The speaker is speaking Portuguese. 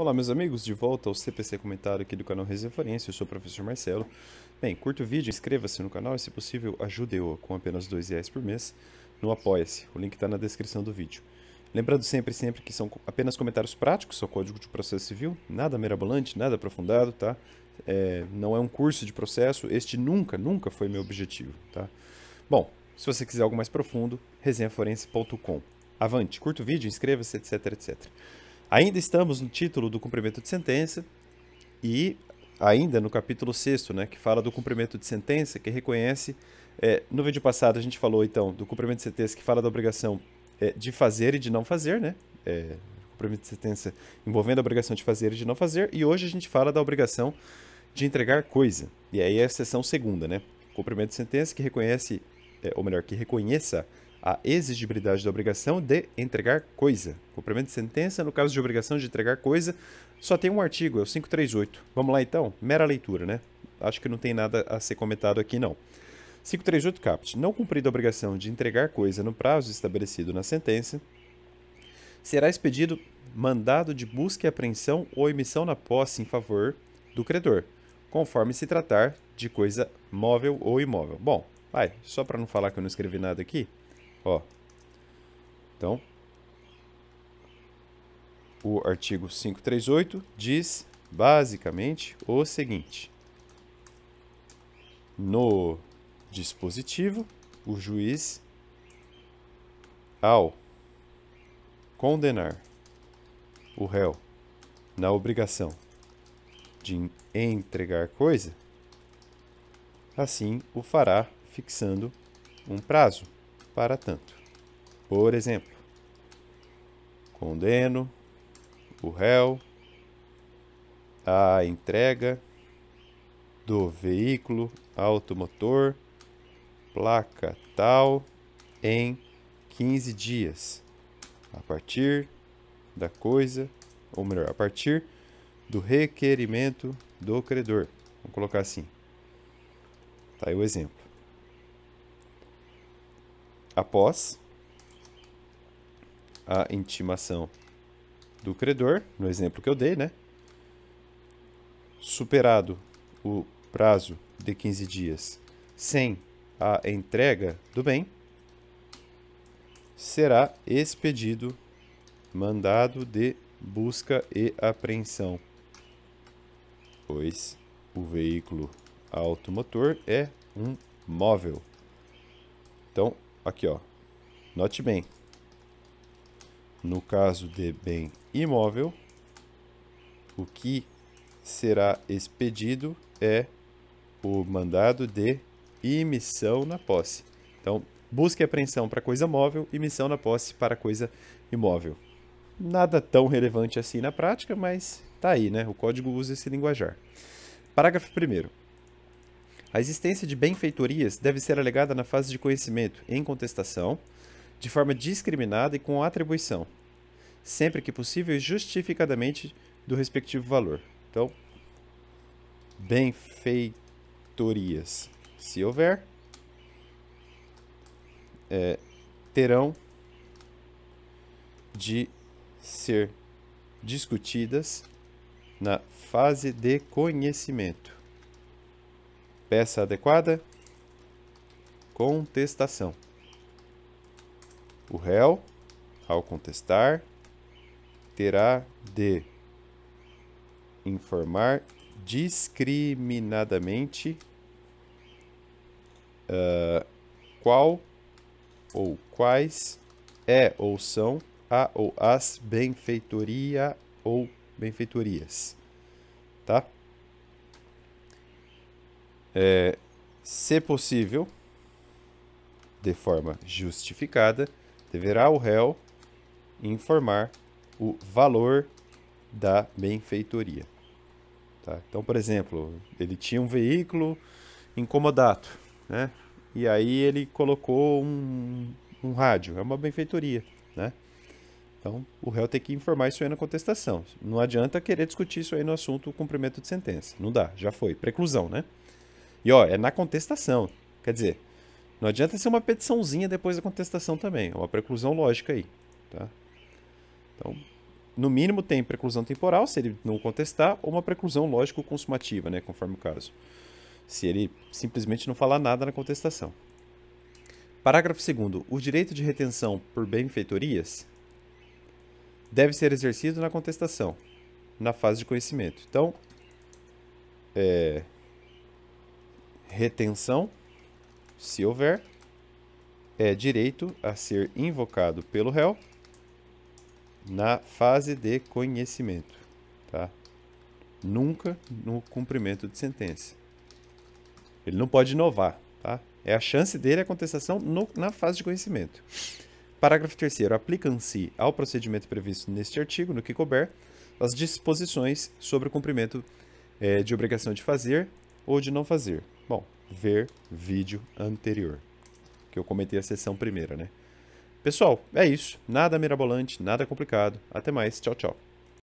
Olá meus amigos, de volta ao CPC Comentário aqui do canal Resenforense. eu sou o professor Marcelo. Bem, curta o vídeo, inscreva-se no canal e se possível ajude-o com apenas R$ reais por mês no Apoia-se, o link está na descrição do vídeo. Lembrando sempre, sempre que são apenas comentários práticos, só código de processo civil, nada mirabolante, nada aprofundado, tá? É, não é um curso de processo, este nunca, nunca foi meu objetivo, tá? Bom, se você quiser algo mais profundo, resenhaforense.com. Avante, curta o vídeo, inscreva-se, etc, etc. Ainda estamos no título do cumprimento de sentença e ainda no capítulo 6, né, que fala do cumprimento de sentença, que reconhece. É, no vídeo passado a gente falou então do cumprimento de sentença que fala da obrigação é, de fazer e de não fazer, né? É, cumprimento de sentença envolvendo a obrigação de fazer e de não fazer. E hoje a gente fala da obrigação de entregar coisa. E aí é a seção segunda, né? Cumprimento de sentença que reconhece, é, ou melhor, que reconheça a exigibilidade da obrigação de entregar coisa. Cumprimento de sentença, no caso de obrigação de entregar coisa, só tem um artigo, é o 538. Vamos lá então? Mera leitura, né? Acho que não tem nada a ser comentado aqui, não. 538 caput. Não cumprida a obrigação de entregar coisa no prazo estabelecido na sentença, será expedido mandado de busca e apreensão ou emissão na posse em favor do credor, conforme se tratar de coisa móvel ou imóvel. Bom, vai, só para não falar que eu não escrevi nada aqui, Ó. Então, o artigo 538 diz basicamente o seguinte: no dispositivo, o juiz, ao condenar o réu na obrigação de entregar coisa, assim o fará fixando um prazo para tanto. Por exemplo, condeno o réu à entrega do veículo automotor placa tal em 15 dias a partir da coisa, ou melhor, a partir do requerimento do credor. Vamos colocar assim. Tá aí o exemplo após a intimação do credor, no exemplo que eu dei, né? Superado o prazo de 15 dias sem a entrega do bem, será expedido mandado de busca e apreensão, pois o veículo automotor é um móvel. Então, aqui, ó. Note bem. No caso de bem imóvel, o que será expedido é o mandado de emissão na posse. Então, busque apreensão para coisa móvel, emissão na posse para coisa imóvel. Nada tão relevante assim na prática, mas tá aí, né? O código usa esse linguajar. Parágrafo 1 a existência de benfeitorias deve ser alegada na fase de conhecimento, em contestação, de forma discriminada e com atribuição, sempre que possível e justificadamente do respectivo valor. Então, benfeitorias, se houver, é, terão de ser discutidas na fase de conhecimento peça adequada? Contestação. O réu, ao contestar, terá de informar discriminadamente uh, qual ou quais é ou são a ou as benfeitoria ou benfeitorias, tá? é, se possível, de forma justificada, deverá o réu informar o valor da benfeitoria. Tá? Então, por exemplo, ele tinha um veículo incomodado, né? E aí ele colocou um, um rádio, é uma benfeitoria, né? Então, o réu tem que informar isso aí na contestação. Não adianta querer discutir isso aí no assunto cumprimento de sentença. Não dá, já foi. Preclusão, né? E ó, é na contestação. Quer dizer, não adianta ser uma petiçãozinha depois da contestação também. É uma preclusão lógica aí. Tá? Então, no mínimo tem preclusão temporal, se ele não contestar, ou uma preclusão lógico-consumativa, né, conforme o caso. Se ele simplesmente não falar nada na contestação. Parágrafo 2. O direito de retenção por benfeitorias deve ser exercido na contestação, na fase de conhecimento. Então, é, retenção, se houver, é direito a ser invocado pelo réu na fase de conhecimento, tá? Nunca no cumprimento de sentença. Ele não pode inovar, tá? É a chance dele a contestação no, na fase de conhecimento. Parágrafo 3 aplicam-se ao procedimento previsto neste artigo, no que couber, as disposições sobre o cumprimento é, de obrigação de fazer ou de não fazer? Bom, ver vídeo anterior, que eu comentei a sessão primeira, né? Pessoal, é isso. Nada mirabolante, nada complicado. Até mais. Tchau, tchau.